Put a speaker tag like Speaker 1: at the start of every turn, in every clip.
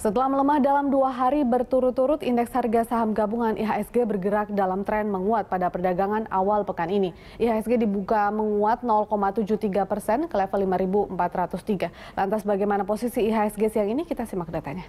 Speaker 1: Setelah melemah dalam dua hari berturut-turut, indeks harga saham gabungan IHSG bergerak dalam tren menguat pada perdagangan awal pekan ini. IHSG dibuka menguat 0,73 persen ke level 5.403. Lantas bagaimana posisi IHSG siang ini? Kita simak datanya.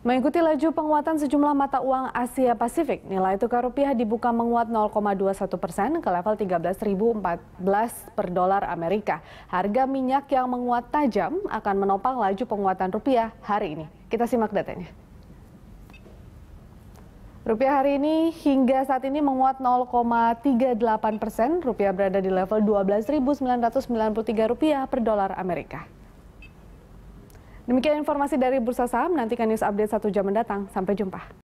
Speaker 1: Mengikuti laju penguatan sejumlah mata uang Asia Pasifik, nilai tukar rupiah dibuka menguat 0,21 persen ke level 13.014 per dolar Amerika. Harga minyak yang menguat tajam akan menopang laju penguatan rupiah hari ini. Kita simak datanya. Rupiah hari ini hingga saat ini menguat 0,38 persen. Rupiah berada di level 12.993 rupiah per dolar Amerika. Demikian informasi dari Bursa Saham, nantikan news update satu jam mendatang. Sampai jumpa.